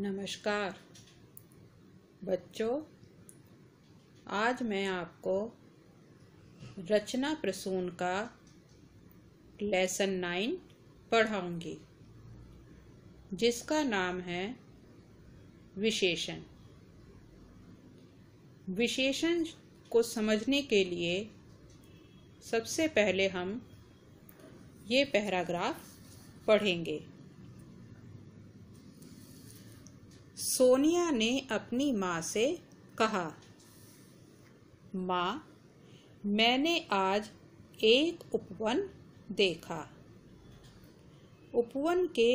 नमस्कार बच्चों आज मैं आपको रचना प्रसून का लेसन नाइन पढ़ाऊंगी जिसका नाम है विशेषण विशेषण को समझने के लिए सबसे पहले हम ये पैराग्राफ पढ़ेंगे सोनिया ने अपनी माँ से कहा माँ मैंने आज एक उपवन देखा उपवन के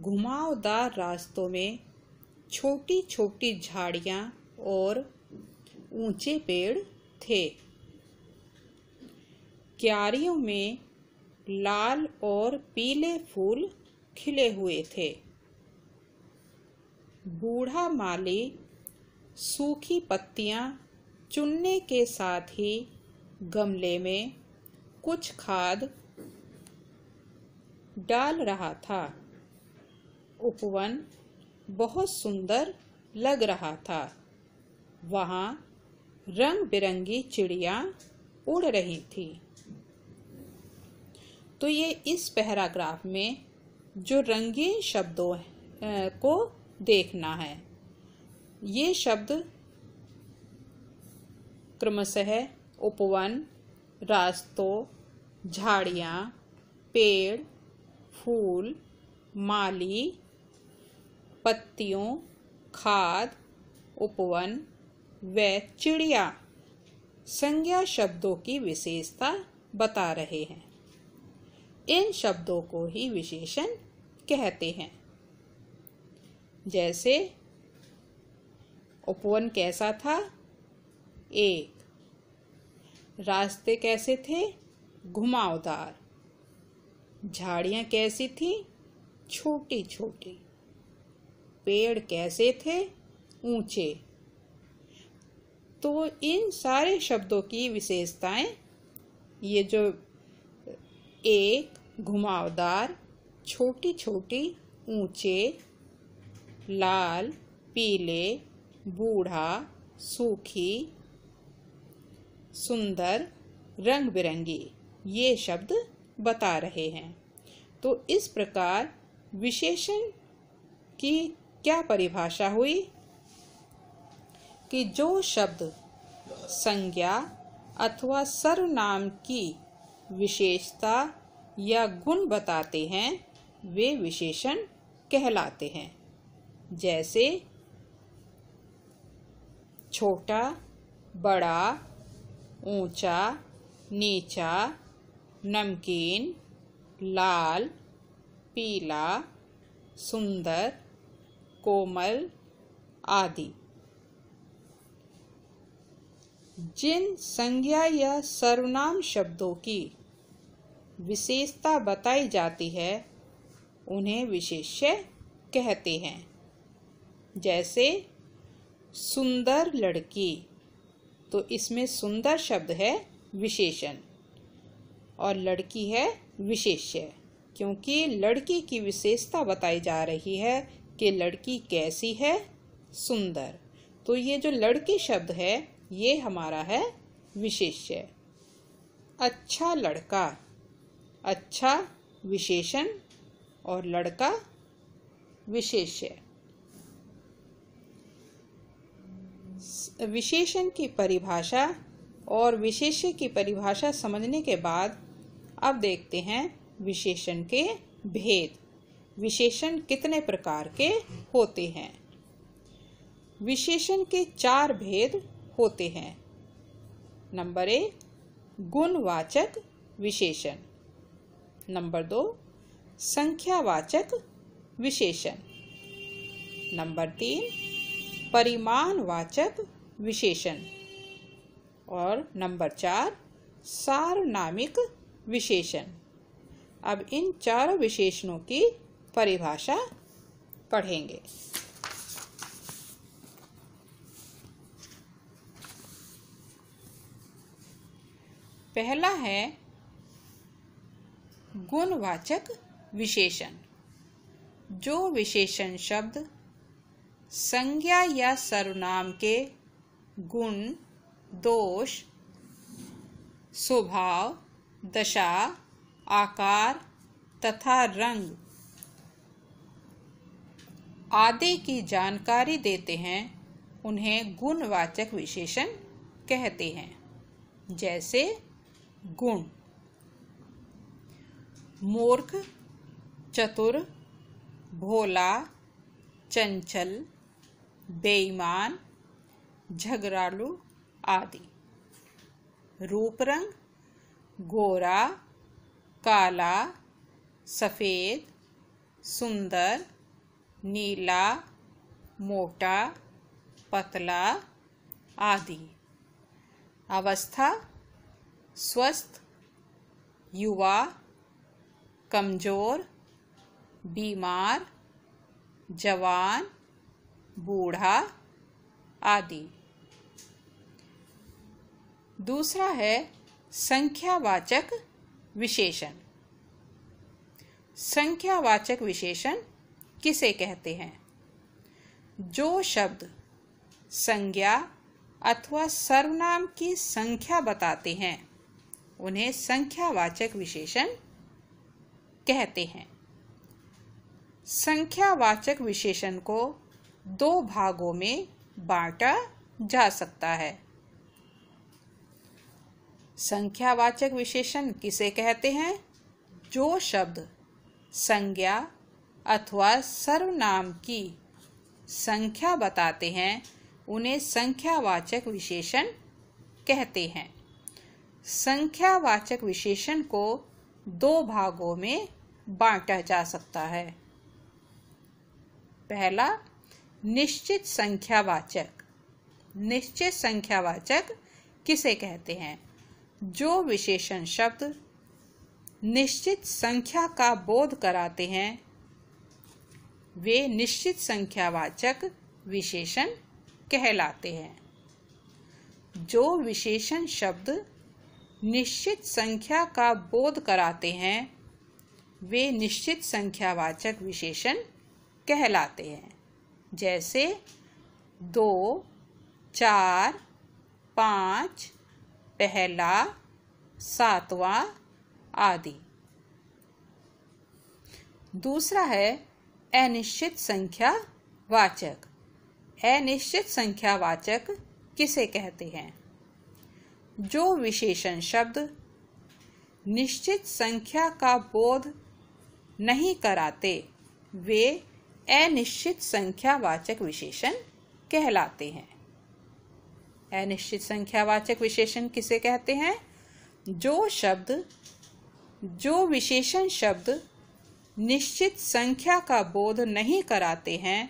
घुमावदार रास्तों में छोटी छोटी झाड़ियाँ और ऊंचे पेड़ थे क्यारियों में लाल और पीले फूल खिले हुए थे बूढ़ा माली सूखी पत्तियां चुनने के साथ ही गमले में कुछ खाद डाल रहा था उपवन बहुत सुंदर लग रहा था वहाँ रंग बिरंगी चिड़िया उड़ रही थी तो ये इस पैराग्राफ में जो रंगीन शब्दों को देखना है ये शब्द क्रमशः उपवन रास्तों झाड़ियाँ पेड़ फूल माली पत्तियों खाद उपवन व चिड़िया संज्ञा शब्दों की विशेषता बता रहे हैं इन शब्दों को ही विशेषण कहते हैं जैसे उपवन कैसा था एक रास्ते कैसे थे घुमावदार झाड़ियाँ कैसी थी छोटी छोटी पेड़ कैसे थे ऊंचे तो इन सारे शब्दों की विशेषताएं ये जो एक घुमावदार छोटी छोटी ऊंचे लाल पीले बूढ़ा सूखी सुंदर रंग बिरंगी ये शब्द बता रहे हैं तो इस प्रकार विशेषण की क्या परिभाषा हुई कि जो शब्द संज्ञा अथवा सर्वनाम की विशेषता या गुण बताते हैं वे विशेषण कहलाते हैं जैसे छोटा बड़ा ऊंचा नीचा नमकीन लाल पीला सुंदर कोमल आदि जिन संज्ञा या सर्वनाम शब्दों की विशेषता बताई जाती है उन्हें विशेष्य कहते हैं जैसे सुंदर लड़की तो इसमें सुंदर शब्द है विशेषण और लड़की है विशेष्य क्योंकि लड़की की विशेषता बताई जा रही है कि लड़की कैसी है सुंदर तो ये जो लड़की शब्द है ये हमारा है विशेष्य अच्छा लड़का अच्छा विशेषण और लड़का विशेष्य विशेषण की परिभाषा और विशेष्य की परिभाषा समझने के बाद अब देखते हैं विशेषण के भेद विशेषण कितने प्रकार के होते हैं विशेषण के चार भेद होते हैं नंबर एक गुणवाचक विशेषण नंबर दो संख्यावाचक विशेषण नंबर तीन परिमाणवाचक विशेषण और नंबर चार सार्वनामिक विशेषण अब इन चार विशेषणों की परिभाषा पढ़ेंगे पहला है गुणवाचक विशेषण जो विशेषण शब्द संज्ञा या सर्वनाम के गुण दोष स्वभाव दशा आकार तथा रंग आदि की जानकारी देते हैं उन्हें गुणवाचक विशेषण कहते हैं जैसे गुण मूर्ख चतुर भोला चंचल बेईमान झगड़ालू आदि रूप रंग गोरा काला सफ़ेद सुंदर नीला मोटा पतला आदि अवस्था स्वस्थ युवा कमज़ोर बीमार जवान बूढ़ा आदि दूसरा है संख्यावाचक विशेषण संख्यावाचक विशेषण किसे कहते हैं जो शब्द संज्ञा अथवा सर्वनाम की संख्या बताते हैं उन्हें संख्यावाचक विशेषण कहते हैं संख्यावाचक विशेषण को दो भागों में बांटा जा सकता है संख्यावाचक विशेषण किसे कहते हैं जो शब्द संज्ञा अथवा सर्वनाम की संख्या बताते हैं उन्हें संख्यावाचक विशेषण कहते हैं संख्यावाचक विशेषण को दो भागों में बांटा जा सकता है पहला निश्चित संख्यावाचक निश्चित संख्यावाचक किसे कहते हैं जो विशेषण शब्द निश्चित संख्या का बोध कराते हैं वे निश्चित संख्यावाचक विशेषण कहलाते हैं जो विशेषण शब्द निश्चित संख्या का बोध कराते हैं वे निश्चित संख्यावाचक विशेषण कहलाते हैं जैसे दो चार पाँच पहला सातवां आदि दूसरा है अनिश्चित संख्या वाचक अनिश्चित संख्या वाचक किसे कहते हैं जो विशेषण शब्द निश्चित संख्या का बोध नहीं कराते वे अनिश्चित संख्यावाचक विशेषण कहलाते हैं अनिश्चित संख्यावाचक विशेषण किसे कहते हैं जो शब्द जो विशेषण शब्द निश्चित संख्या का बोध नहीं कराते हैं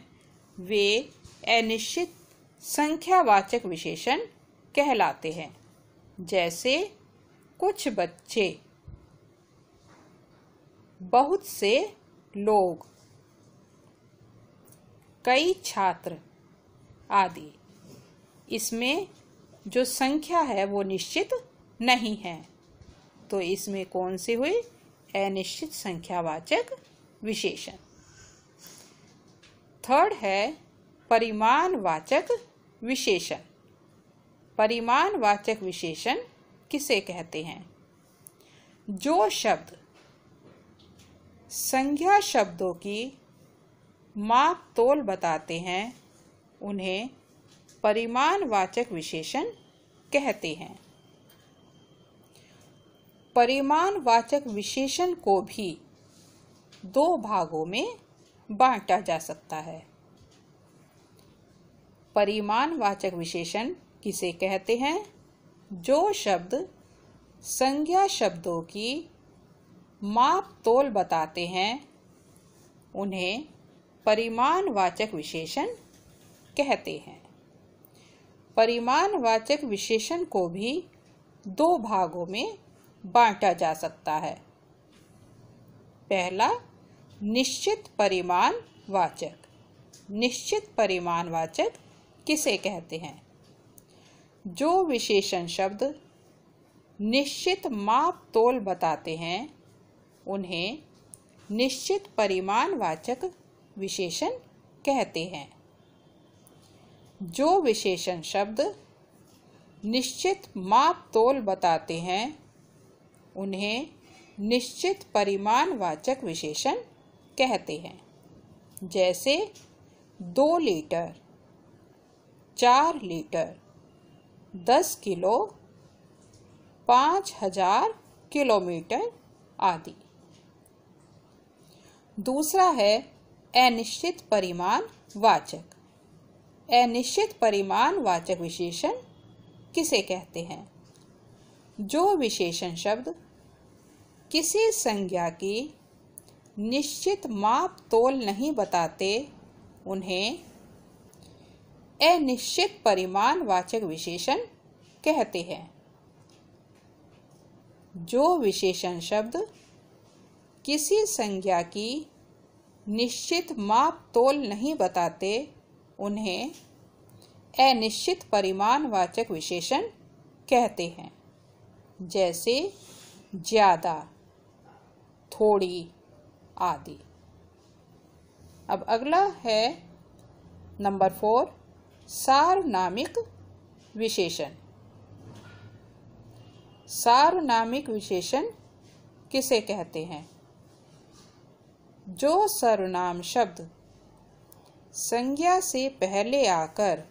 वे अनिश्चित संख्यावाचक विशेषण कहलाते हैं जैसे कुछ बच्चे बहुत से लोग कई छात्र आदि इसमें जो संख्या है वो निश्चित नहीं है तो इसमें कौन सी हुई अनिश्चित संख्यावाचक विशेषण थर्ड है परिमाणवाचक विशेषण परिमाणवाचक विशेषण किसे कहते हैं जो शब्द संज्ञा शब्दों की माप तोल बताते हैं उन्हें परिमाणवाचक विशेषण कहते हैं परिमाणवाचक विशेषण को भी दो भागों में बांटा जा सकता है परिमाणवाचक विशेषण किसे कहते हैं जो शब्द संज्ञा शब्दों की माप तोल बताते हैं उन्हें परिमाणवाचक विशेषण कहते हैं परिमाणवाचक विशेषण को भी दो भागों में बांटा जा सकता है पहला निश्चित परिमाण वाचक निश्चित परिमाण वाचक किसे कहते हैं जो विशेषण शब्द निश्चित माप तोल बताते हैं उन्हें निश्चित परिमाणवाचक विशेषण कहते हैं जो विशेषण शब्द निश्चित माप तोल बताते हैं उन्हें निश्चित परिमाण वाचक विशेषण कहते हैं जैसे दो लीटर चार लीटर दस किलो पाँच हजार किलोमीटर आदि दूसरा है अनिश्चित परिमाण वाचक अनिश्चित परिमाण वाचक विशेषण किसे कहते हैं जो विशेषण शब्द किसी संज्ञा की निश्चित माप तोल नहीं बताते उन्हें अनिश्चित परिमाण वाचक विशेषण कहते हैं जो विशेषण शब्द किसी संज्ञा की निश्चित माप तोल नहीं बताते उन्हें अनिश्चित परिमाणवाचक विशेषण कहते हैं जैसे ज़्यादा थोड़ी आदि अब अगला है नंबर फोर सार्वनामिक विशेषण सार्वनामिक विशेषण किसे कहते हैं जो सर्वनाम शब्द संज्ञा से पहले आकर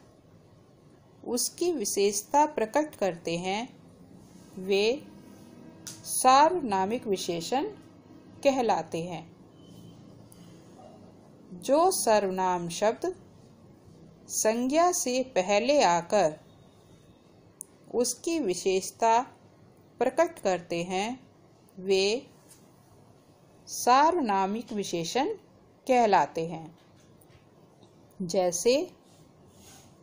उसकी विशेषता प्रकट करते हैं वे सार्वनामिक विशेषण कहलाते हैं जो सर्वनाम शब्द संज्ञा से पहले आकर उसकी विशेषता प्रकट करते हैं वे सार्वनामिक विशेषण कहलाते हैं जैसे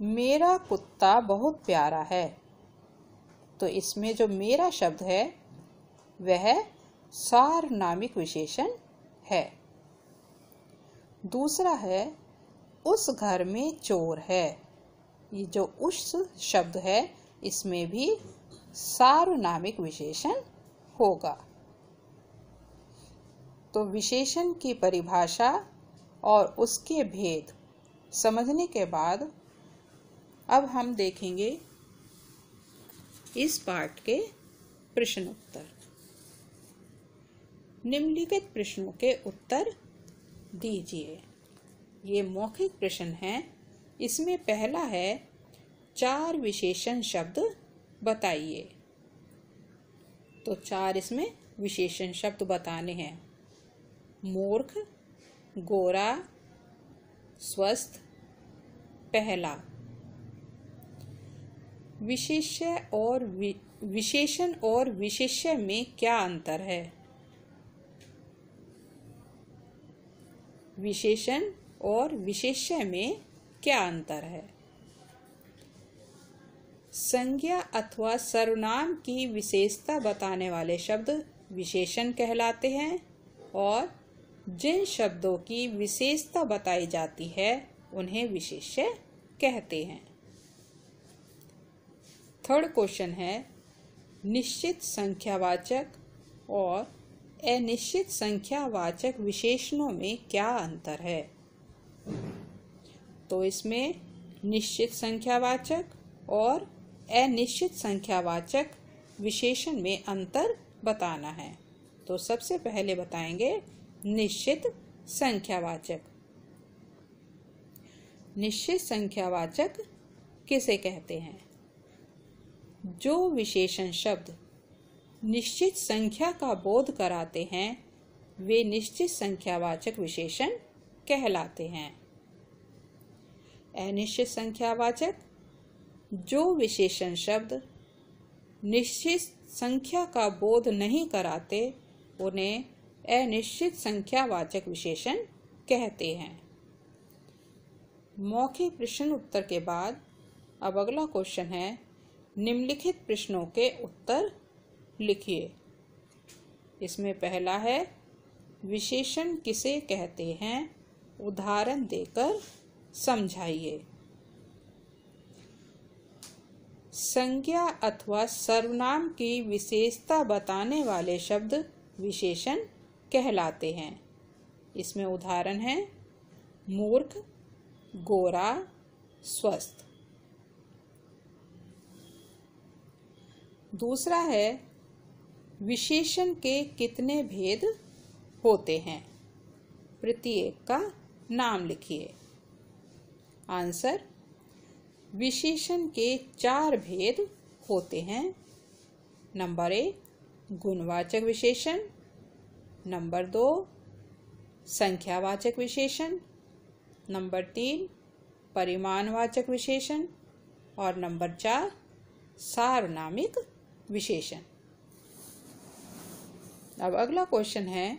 मेरा कुत्ता बहुत प्यारा है तो इसमें जो मेरा शब्द है वह सार्वनामिक विशेषण है दूसरा है उस घर में चोर है ये जो उस शब्द है इसमें भी सार्वनामिक विशेषण होगा तो विशेषण की परिभाषा और उसके भेद समझने के बाद अब हम देखेंगे इस पाठ के प्रश्न उत्तर निम्नलिखित प्रश्नों के उत्तर दीजिए ये मौखिक प्रश्न है इसमें पहला है चार विशेषण शब्द बताइए तो चार इसमें विशेषण शब्द बताने हैं मूर्ख गोरा स्वस्थ पहला विशेष्य और वि, विशेषण और विशेष्य में क्या अंतर है विशेषण और विशेष्य में क्या अंतर है संज्ञा अथवा सर्वनाम की विशेषता बताने वाले शब्द विशेषण कहलाते हैं और जिन शब्दों की विशेषता बताई जाती है उन्हें विशेष्य कहते हैं थर्ड क्वेश्चन है निश्चित संख्यावाचक और अनिश्चित संख्यावाचक विशेषणों में क्या अंतर है तो इसमें निश्चित संख्यावाचक और अनिश्चित संख्यावाचक विशेषण में अंतर बताना है तो सबसे पहले बताएंगे निश्चित संख्यावाचक निश्चित संख्यावाचक किसे कहते हैं जो विशेषण शब्द निश्चित संख्या का बोध कराते हैं वे निश्चित संख्यावाचक विशेषण कहलाते हैं अनिश्चित संख्यावाचक जो विशेषण शब्द निश्चित संख्या का बोध नहीं कराते उन्हें अनिश्चित संख्यावाचक विशेषण कहते हैं मौखिक प्रश्न उत्तर के बाद अब अगला क्वेश्चन है निम्नलिखित प्रश्नों के उत्तर लिखिए इसमें पहला है विशेषण किसे कहते हैं उदाहरण देकर समझाइए संज्ञा अथवा सर्वनाम की विशेषता बताने वाले शब्द विशेषण कहलाते हैं इसमें उदाहरण है मूर्ख गोरा स्वस्थ दूसरा है विशेषण के कितने भेद होते हैं प्रत्येक का नाम लिखिए आंसर विशेषण के चार भेद होते हैं नंबर एक गुणवाचक विशेषण नंबर दो संख्यावाचक विशेषण नंबर तीन परिमाणवाचक विशेषण और नंबर चार सार्वनामिक विशेषण अब अगला क्वेश्चन है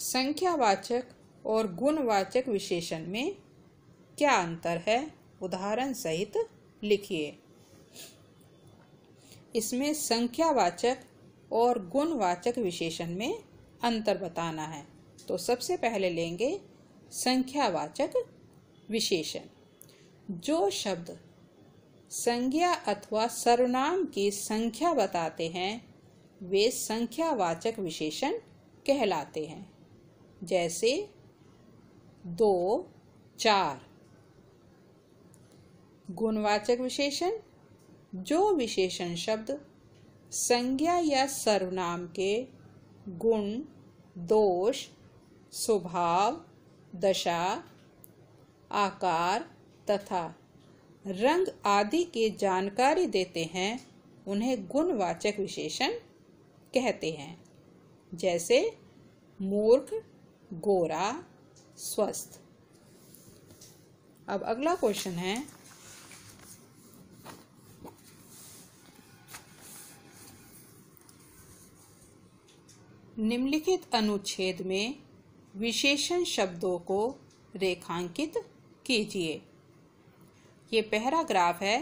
संख्यावाचक और गुणवाचक विशेषण में क्या अंतर है उदाहरण सहित लिखिए इसमें संख्यावाचक और गुणवाचक विशेषण में अंतर बताना है तो सबसे पहले लेंगे संख्यावाचक विशेषण जो शब्द संज्ञा अथवा सर्वनाम की संख्या बताते हैं वे संख्यावाचक विशेषण कहलाते हैं जैसे दो चार गुणवाचक विशेषण जो विशेषण शब्द संज्ञा या सर्वनाम के गुण दोष स्वभाव दशा आकार तथा रंग आदि की जानकारी देते हैं उन्हें गुणवाचक विशेषण कहते हैं जैसे मूर्ख गोरा स्वस्थ अब अगला क्वेश्चन है निम्नलिखित अनुच्छेद में विशेषण शब्दों को रेखांकित कीजिए ये पैराग्राफ है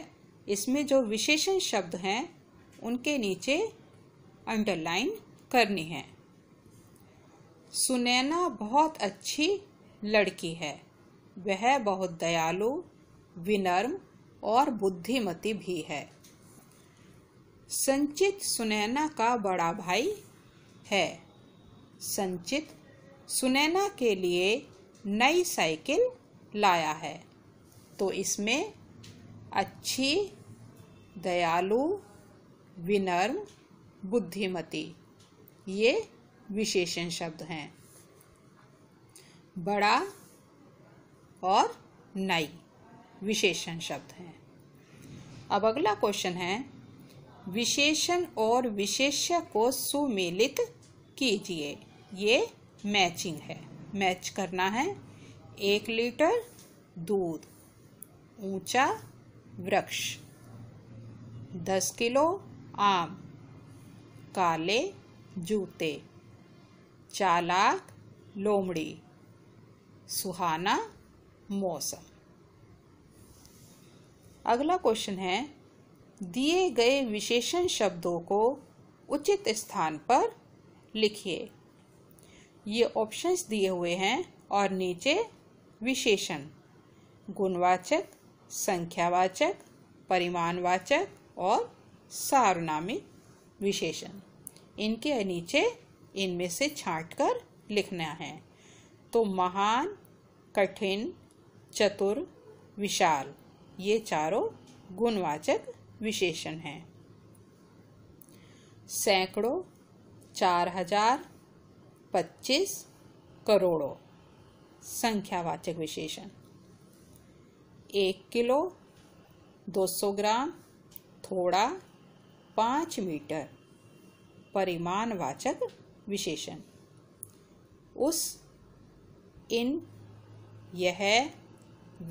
इसमें जो विशेषण शब्द हैं उनके नीचे अंडरलाइन करनी है सुनैना बहुत अच्छी लड़की है वह बहुत दयालु विनर्म और बुद्धिमती भी है संचित सुनैना का बड़ा भाई है संचित सुनैना के लिए नई साइकिल लाया है तो इसमें अच्छी दयालु विनर्म बुद्धिमती ये विशेषण शब्द हैं बड़ा और नई विशेषण शब्द हैं अब अगला क्वेश्चन है विशेषण और विशेष्य को सुमेलित कीजिए ये मैचिंग है मैच करना है एक लीटर दूध ऊंचा वृक्ष दस किलो आम काले जूते चालाक लोमड़ी सुहाना मौसम अगला क्वेश्चन है दिए गए विशेषण शब्दों को उचित स्थान पर लिखिए ये ऑप्शंस दिए हुए हैं और नीचे विशेषण गुणवाचक संख्यावाचक परिमाणवाचक और सार्वनामिक विशेषण इनके नीचे इनमें से छाँट कर लिखना है तो महान कठिन चतुर विशाल ये चारों गुणवाचक विशेषण हैं सैकड़ों चार हजार पच्चीस करोड़ों संख्यावाचक विशेषण एक किलो दो सौ ग्राम थोड़ा पाँच मीटर परिमाणवाचक विशेषण उस इन यह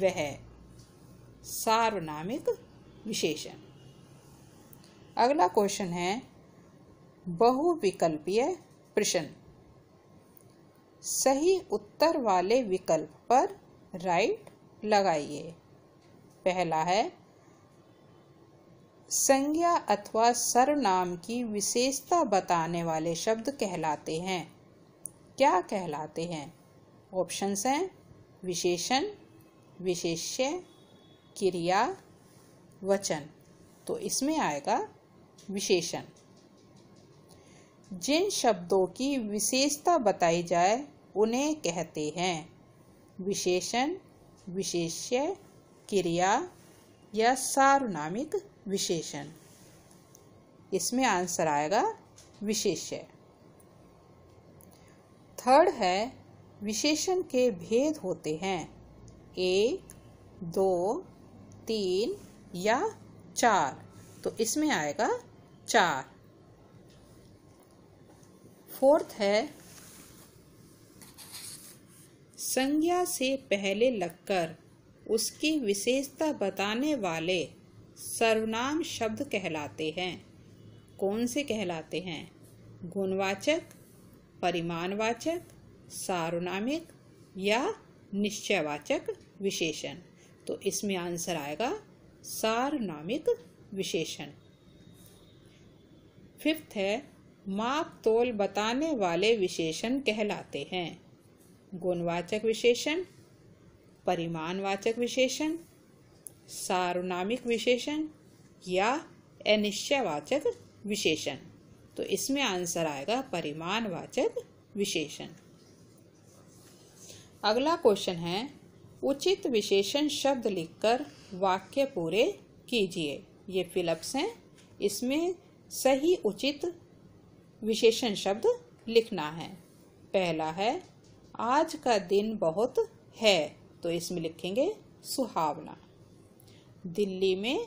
वह सार्वनामिक विशेषण अगला क्वेश्चन है बहुविकल्पीय प्रश्न सही उत्तर वाले विकल्प पर राइट लगाइए पहला है संज्ञा अथवा सर्वनाम की विशेषता बताने वाले शब्द कहलाते हैं क्या कहलाते हैं ऑप्शंस हैं विशेषण विशेष्य क्रिया वचन तो इसमें आएगा विशेषण जिन शब्दों की विशेषता बताई जाए उन्हें कहते हैं विशेषण विशेष्य क्रिया या सार्वनामिक विशेषण इसमें आंसर आएगा विशेष्य थर्ड है विशेषण के भेद होते हैं एक दो तीन या चार तो इसमें आएगा चार फोर्थ है संज्ञा से पहले लगकर उसकी विशेषता बताने वाले सर्वनाम शब्द कहलाते हैं कौन से कहलाते हैं गुणवाचक परिमाणवाचक सार्वनामिक या निश्चयवाचक विशेषण तो इसमें आंसर आएगा सार्वनामिक विशेषण फिफ्थ है माप तोल बताने वाले विशेषण कहलाते हैं गुणवाचक विशेषण परिमाणवाचक विशेषण सार्वनामिक विशेषण या अनिश्चयवाचक विशेषण तो इसमें आंसर आएगा परिमाणवाचक विशेषण अगला क्वेश्चन है उचित विशेषण शब्द लिखकर वाक्य पूरे कीजिए ये फिलअप्स हैं इसमें सही उचित विशेषण शब्द लिखना है पहला है आज का दिन बहुत है तो इसमें लिखेंगे सुहावना दिल्ली में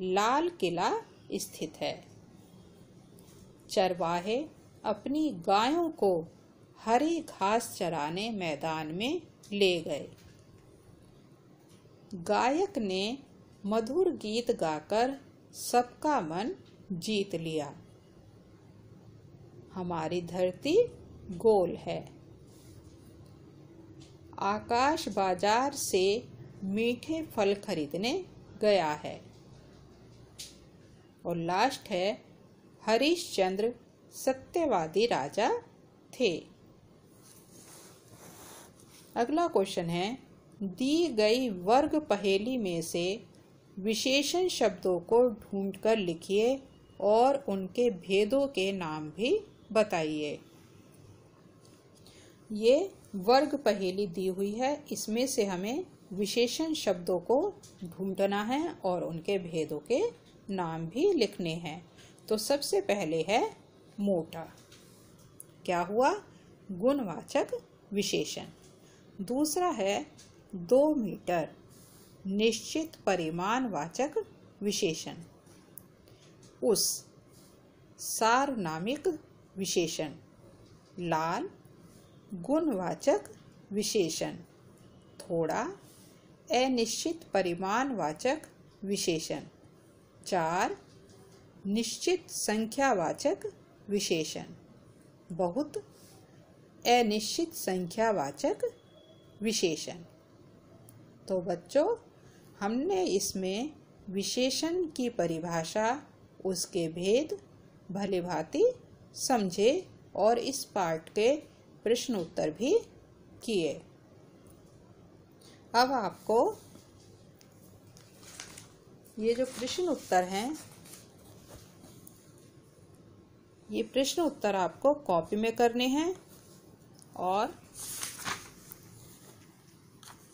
लाल किला स्थित है चरवाहे अपनी गायों को हरी घास चराने मैदान में ले गए गायक ने मधुर गीत गाकर सबका मन जीत लिया हमारी धरती गोल है आकाश बाजार से मीठे फल खरीदने गया है और लास्ट है हरिश्चंद्र सत्यवादी राजा थे अगला क्वेश्चन है दी गई वर्ग पहेली में से विशेषण शब्दों को ढूंढकर लिखिए और उनके भेदों के नाम भी बताइए ये वर्ग पहेली दी हुई है इसमें से हमें विशेषण शब्दों को ढूंढना है और उनके भेदों के नाम भी लिखने हैं तो सबसे पहले है मोटा क्या हुआ गुणवाचक विशेषण दूसरा है दो मीटर निश्चित परिमाण वाचक विशेषण उस सार्वनामिक विशेषण लाल गुणवाचक विशेषण थोड़ा अनिश्चित परिमाणवाचक विशेषण चार निश्चित संख्यावाचक विशेषण बहुत अनिश्चित संख्यावाचक विशेषण तो बच्चों हमने इसमें विशेषण की परिभाषा उसके भेद भली भांति समझे और इस पार्ट के प्रश्न उत्तर भी किए अब आपको ये जो प्रश्न उत्तर हैं ये प्रश्न उत्तर आपको कॉपी में करने हैं और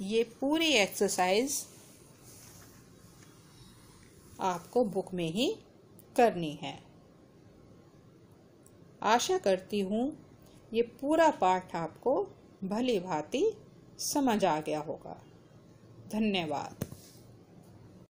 ये पूरी एक्सरसाइज आपको बुक में ही करनी है आशा करती हूँ ये पूरा पाठ आपको भली भांति समझ आ गया होगा धन्यवाद